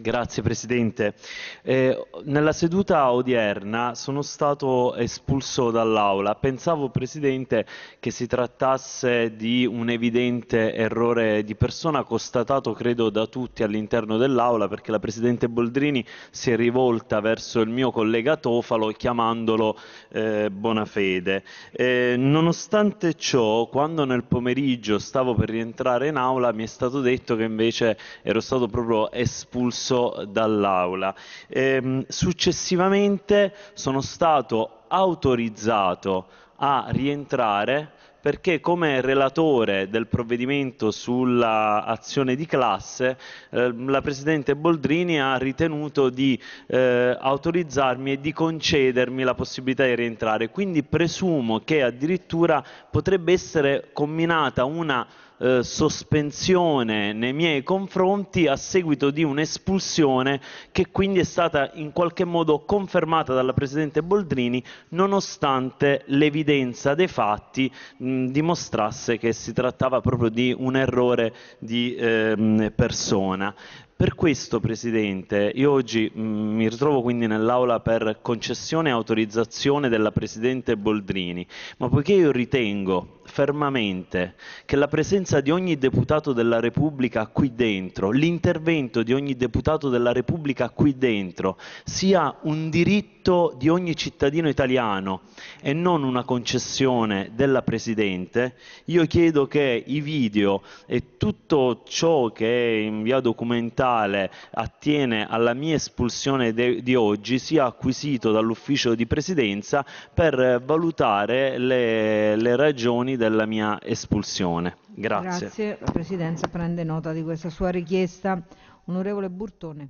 Grazie Presidente. Eh, nella seduta odierna sono stato espulso dall'Aula. Pensavo, Presidente, che si trattasse di un evidente errore di persona constatato, credo, da tutti all'interno dell'Aula, perché la Presidente Boldrini si è rivolta verso il mio collega Tofalo chiamandolo eh, Bonafede. Eh, nonostante ciò, quando nel pomeriggio stavo per rientrare in Aula, mi è stato detto che invece ero stato proprio espulso espulso dall'aula. Ehm, successivamente sono stato autorizzato a rientrare perché come relatore del provvedimento sull'azione di classe eh, la Presidente Boldrini ha ritenuto di eh, autorizzarmi e di concedermi la possibilità di rientrare, quindi presumo che addirittura potrebbe essere combinata una eh, sospensione nei miei confronti a seguito di un'espulsione che quindi è stata in qualche modo confermata dalla Presidente Boldrini nonostante l'evidenza l'evidenza dei fatti mh, dimostrasse che si trattava proprio di un errore di eh, persona. Per questo, Presidente, io oggi mh, mi ritrovo quindi nell'Aula per concessione e autorizzazione della Presidente Boldrini, ma poiché io ritengo fermamente che la presenza di ogni deputato della Repubblica qui dentro, l'intervento di ogni deputato della Repubblica qui dentro, sia un diritto diritto di ogni cittadino italiano e non una concessione della Presidente, io chiedo che i video e tutto ciò che in via documentale attiene alla mia espulsione de- di oggi sia acquisito dall'ufficio di Presidenza per valutare le, le ragioni della mia espulsione. Grazie. Grazie. La Presidenza prende nota di questa sua richiesta. Onorevole Burtone.